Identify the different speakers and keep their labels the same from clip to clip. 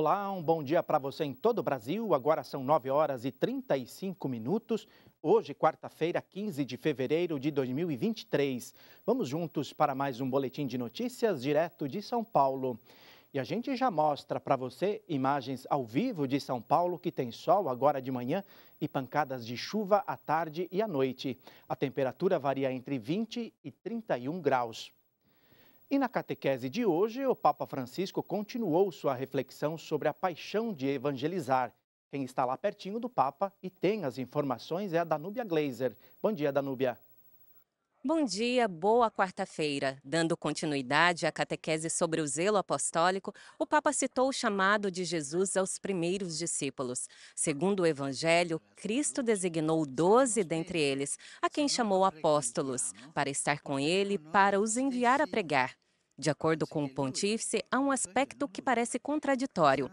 Speaker 1: Olá, um bom dia para você em todo o Brasil. Agora são 9 horas e 35 minutos. Hoje, quarta-feira, 15 de fevereiro de 2023. Vamos juntos para mais um boletim de notícias direto de São Paulo. E a gente já mostra para você imagens ao vivo de São Paulo, que tem sol agora de manhã e pancadas de chuva à tarde e à noite. A temperatura varia entre 20 e 31 graus. E na catequese de hoje, o Papa Francisco continuou sua reflexão sobre a paixão de evangelizar. Quem está lá pertinho do Papa e tem as informações é a Danúbia Glazer. Bom dia, Danúbia.
Speaker 2: Bom dia, boa quarta-feira. Dando continuidade à catequese sobre o zelo apostólico, o Papa citou o chamado de Jesus aos primeiros discípulos. Segundo o Evangelho, Cristo designou doze dentre eles, a quem chamou apóstolos, para estar com ele, para os enviar a pregar. De acordo com o pontífice, há um aspecto que parece contraditório,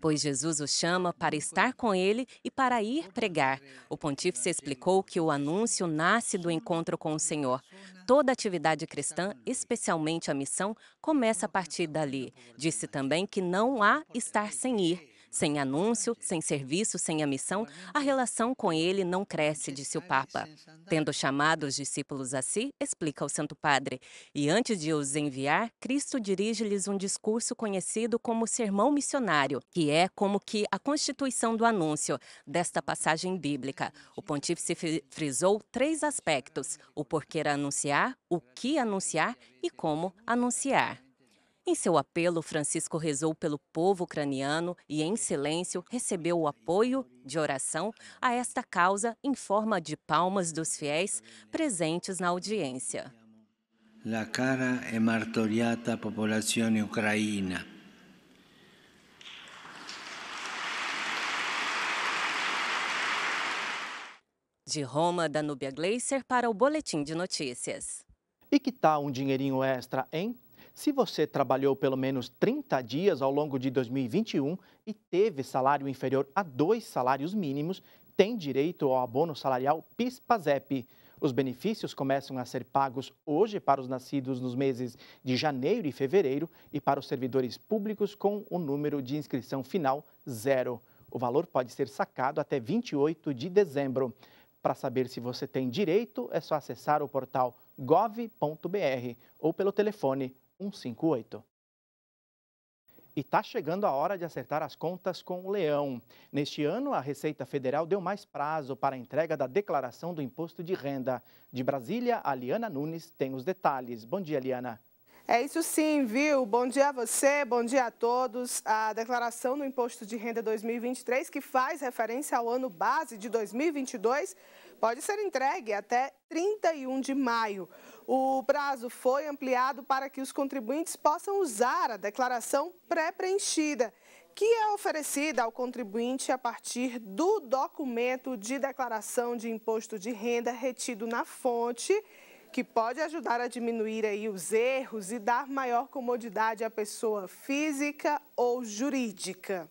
Speaker 2: pois Jesus o chama para estar com ele e para ir pregar. O pontífice explicou que o anúncio nasce do encontro com o Senhor. Toda atividade cristã, especialmente a missão, começa a partir dali. Disse também que não há estar sem ir. Sem anúncio, sem serviço, sem a missão, a relação com ele não cresce, disse o Papa. Tendo chamado os discípulos a si, explica o Santo Padre, e antes de os enviar, Cristo dirige-lhes um discurso conhecido como Sermão Missionário, que é como que a constituição do anúncio desta passagem bíblica. O pontífice frisou três aspectos: o porquê anunciar, o que anunciar e como anunciar. Em seu apelo, Francisco rezou pelo povo ucraniano e, em silêncio, recebeu o apoio de oração a esta causa em forma de palmas dos fiéis presentes na audiência.
Speaker 3: La cara e martoriata popolazione ucraina.
Speaker 2: De Roma, Danúbia Gleiser para o Boletim de Notícias.
Speaker 1: E que tal um dinheirinho extra, hein? Se você trabalhou pelo menos 30 dias ao longo de 2021 e teve salário inferior a dois salários mínimos, tem direito ao abono salarial PIS-PASEP. Os benefícios começam a ser pagos hoje para os nascidos nos meses de janeiro e fevereiro e para os servidores públicos com o número de inscrição final zero. O valor pode ser sacado até 28 de dezembro. Para saber se você tem direito, é só acessar o portal gov.br ou pelo telefone 158. E está chegando a hora de acertar as contas com o leão. Neste ano, a Receita Federal deu mais prazo para a entrega da declaração do imposto de renda. De Brasília, a Liana Nunes tem os detalhes. Bom dia, Liana.
Speaker 4: É isso sim, viu? Bom dia a você, bom dia a todos. A declaração do Imposto de Renda 2023, que faz referência ao ano base de 2022, pode ser entregue até 31 de maio. O prazo foi ampliado para que os contribuintes possam usar a declaração pré-preenchida, que é oferecida ao contribuinte a partir do documento de declaração de imposto de renda retido na fonte, que pode ajudar a diminuir aí os erros e dar maior comodidade à pessoa física ou jurídica.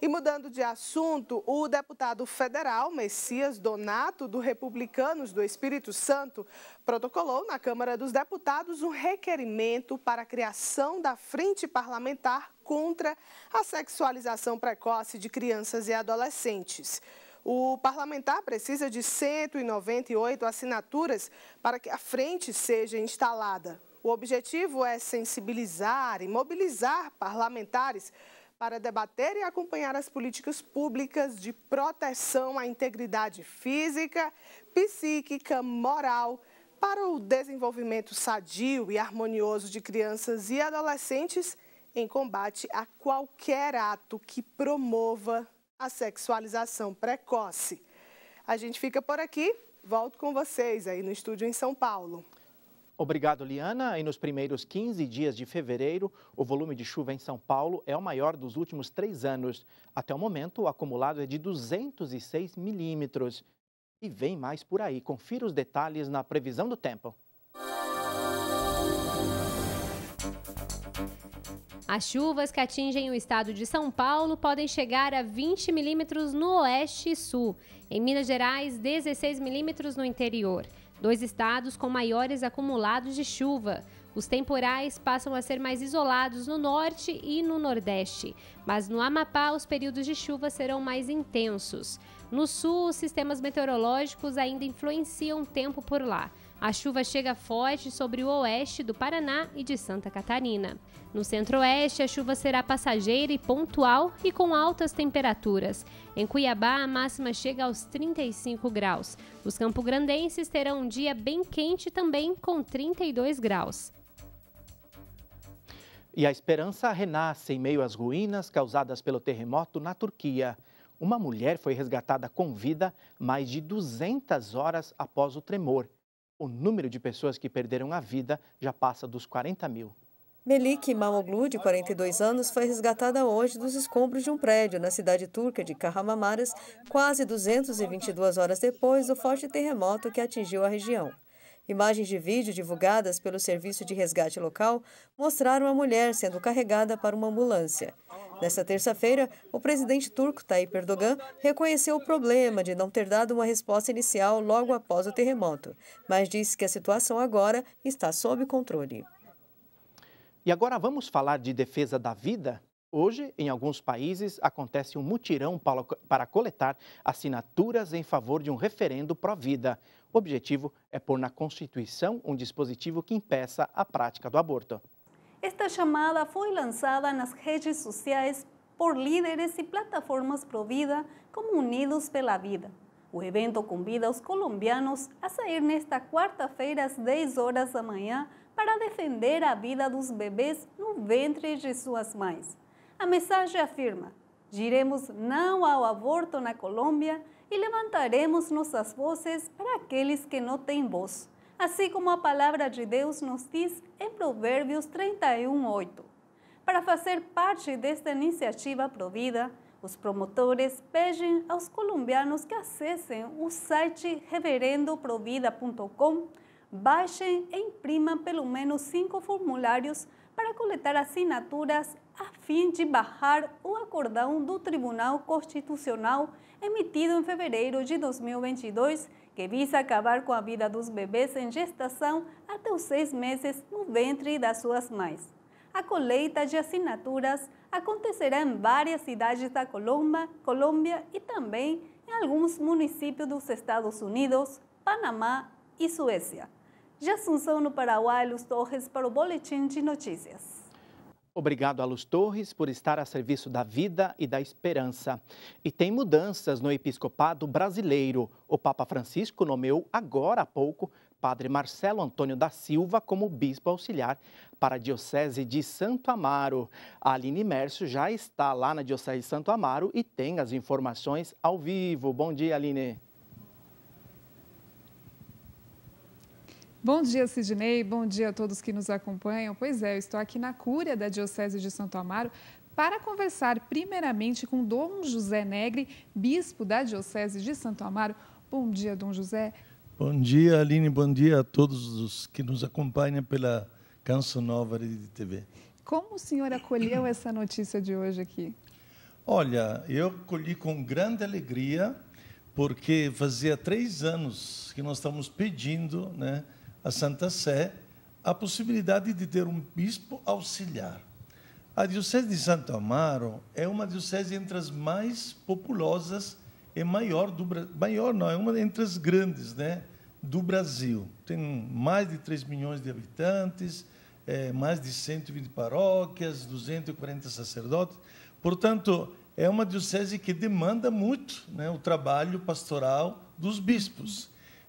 Speaker 4: E mudando de assunto, o deputado federal Messias Donato, do Republicanos do Espírito Santo, protocolou na Câmara dos Deputados um requerimento para a criação da Frente Parlamentar contra a Sexualização Precoce de Crianças e Adolescentes. O parlamentar precisa de 198 assinaturas para que a frente seja instalada. O objetivo é sensibilizar e mobilizar parlamentares para debater e acompanhar as políticas públicas de proteção à integridade física, psíquica, moral, para o desenvolvimento sadio e harmonioso de crianças e adolescentes em combate a qualquer ato que promova a sexualização precoce. A gente fica por aqui, volto com vocês aí no estúdio em São Paulo.
Speaker 1: Obrigado, Liana. E nos primeiros 15 dias de fevereiro, o volume de chuva em São Paulo é o maior dos últimos três anos. Até o momento, o acumulado é de 206 milímetros. E vem mais por aí. Confira os detalhes na previsão do tempo. As chuvas que
Speaker 2: atingem o estado de São Paulo podem chegar a 20 milímetros no oeste e sul. Em Minas Gerais, 16 milímetros no interior dois estados com maiores acumulados de chuva. Os temporais passam a ser mais isolados no norte e no nordeste, mas no Amapá os períodos de chuva serão mais intensos. No sul, os sistemas meteorológicos ainda influenciam o tempo por lá. A chuva chega forte sobre o oeste do Paraná e de Santa Catarina. No centro-oeste, a chuva será passageira e pontual e com altas temperaturas. Em Cuiabá, a máxima chega aos 35 graus. Os campograndenses terão um dia bem quente também, com 32 graus.
Speaker 1: E a esperança renasce em meio às ruínas causadas pelo terremoto na Turquia. Uma mulher foi resgatada com vida mais de 200 horas após o tremor o número de pessoas que perderam a vida já passa dos 40 mil.
Speaker 5: Melik Mamoglu, de 42 anos, foi resgatada hoje dos escombros de um prédio na cidade turca de Kahramanmaras, quase 222 horas depois do forte terremoto que atingiu a região. Imagens de vídeo divulgadas pelo serviço de resgate local mostraram a mulher sendo carregada para uma ambulância. Nessa terça-feira, o presidente turco Tayyip Erdogan reconheceu o problema de não ter dado uma resposta inicial logo após o terremoto, mas disse que a situação agora está sob controle.
Speaker 1: E agora vamos falar de defesa da vida? Hoje, em alguns países, acontece um mutirão para coletar assinaturas em favor de um referendo pró-vida. O objetivo é pôr na Constituição um dispositivo que impeça a prática do aborto.
Speaker 5: Esta chamada foi lançada nas redes sociais por líderes e plataformas Provida como Unidos pela Vida. O evento convida os colombianos a sair nesta quarta-feira às 10 horas da manhã para defender a vida dos bebês no ventre de suas mães. A mensagem afirma: diremos não ao aborto na Colômbia e levantaremos nossas vozes para aqueles que não têm voz assim como a palavra de Deus nos diz em Provérbios 31, 8. Para fazer parte desta iniciativa provida, os promotores pedem aos colombianos que acessem o site reverendoprovida.com, baixem e imprimam pelo menos cinco formulários para coletar assinaturas a fim de barrar o acordão do Tribunal Constitucional emitido em fevereiro de 2022 que visa acabar com a vida dos bebês em gestação até os seis meses no ventre das suas mães. A coleta de assinaturas acontecerá em várias cidades da Colômbia, Colômbia e também em alguns municípios dos Estados Unidos, Panamá e Suécia. De Assunção, no Paraguai, Luz Torres para o Boletim de Notícias.
Speaker 1: Obrigado a Luz Torres por estar a serviço da vida e da esperança. E tem mudanças no episcopado brasileiro. O Papa Francisco nomeou agora há pouco Padre Marcelo Antônio da Silva como bispo auxiliar para a Diocese de Santo Amaro. A Aline Mércio já está lá na Diocese de Santo Amaro e tem as informações ao vivo. Bom dia, Aline.
Speaker 6: Bom dia, Sidney. Bom dia a todos que nos acompanham. Pois é, eu estou aqui na Cúria da Diocese de Santo Amaro para conversar primeiramente com Dom José Negre, bispo da Diocese de Santo Amaro. Bom dia, Dom José.
Speaker 3: Bom dia, Aline. Bom dia a todos os que nos acompanham pela Canção Nova de TV.
Speaker 6: Como o senhor acolheu essa notícia de hoje aqui?
Speaker 3: Olha, eu acolhi com grande alegria, porque fazia três anos que nós estamos pedindo, né? a Santa Sé, a possibilidade de ter um bispo auxiliar. A Diocese de Santo Amaro é uma diocese entre as mais populosas e maior do maior não, é uma entre as grandes, né, do Brasil. Tem mais de 3 milhões de habitantes, é, mais de 120 paróquias, 240 sacerdotes. Portanto, é uma diocese que demanda muito né, o trabalho pastoral dos bispos.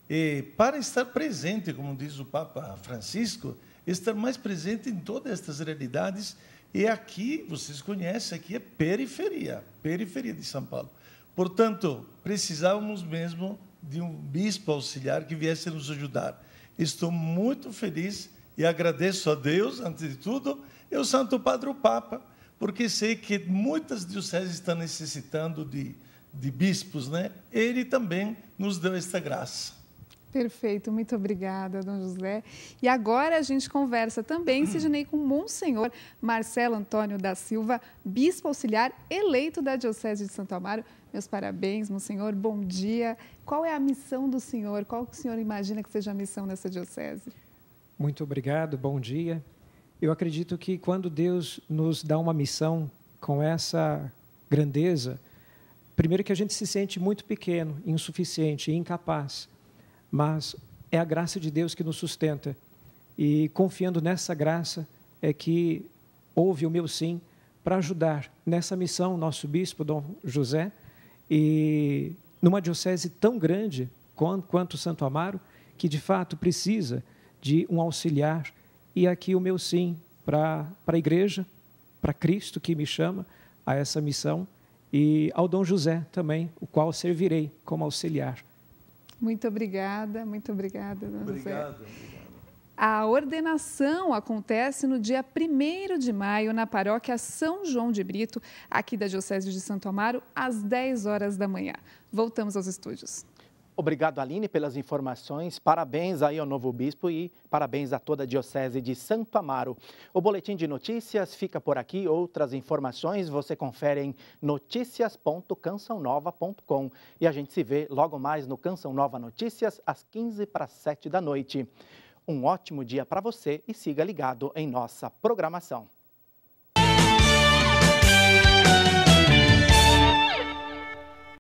Speaker 3: E para estar presente, como diz o Papa Francisco, estar mais presente em todas estas realidades. E aqui, vocês conhecem, aqui é periferia, periferia de São Paulo. Portanto, precisávamos mesmo de um bispo auxiliar que viesse nos ajudar. Estou muito feliz e agradeço a Deus, antes de tudo, e ao Santo Padre o Papa, porque sei que muitas dioceses estão necessitando de, de bispos, né? Ele também nos deu esta graça.
Speaker 6: Perfeito, muito obrigada, Dom José. E agora a gente conversa também, Sidney, com Monsenhor Marcelo Antônio da Silva, bispo auxiliar eleito da Diocese de Santo Amaro. Meus parabéns, Monsenhor, bom dia. Qual é a missão do senhor? Qual que o senhor imagina que seja a missão nessa diocese?
Speaker 1: Muito obrigado, bom dia. Eu acredito que quando Deus nos dá uma missão com essa grandeza, primeiro que a gente se sente muito pequeno, insuficiente, incapaz mas é a graça de Deus que nos sustenta. E confiando nessa graça é que houve o meu sim para ajudar nessa missão nosso bispo Dom José e numa diocese tão grande quanto Santo Amaro, que de fato precisa de um auxiliar e aqui o meu sim para a igreja, para Cristo que me chama a essa missão e ao Dom José também, o qual servirei como auxiliar.
Speaker 6: Muito obrigada, muito obrigada. Dona obrigado, obrigado. A ordenação acontece no dia 1 de maio na paróquia São João de Brito, aqui da Diocese de Santo Amaro, às 10 horas da manhã. Voltamos aos estúdios.
Speaker 1: Obrigado, Aline, pelas informações. Parabéns aí ao novo bispo e parabéns a toda a Diocese de Santo Amaro. O Boletim de Notícias fica por aqui. Outras informações você confere em noticias.cançãonova.com. E a gente se vê logo mais no Canção Nova Notícias, às 15 para 7 da noite. Um ótimo dia para você e siga ligado em nossa programação.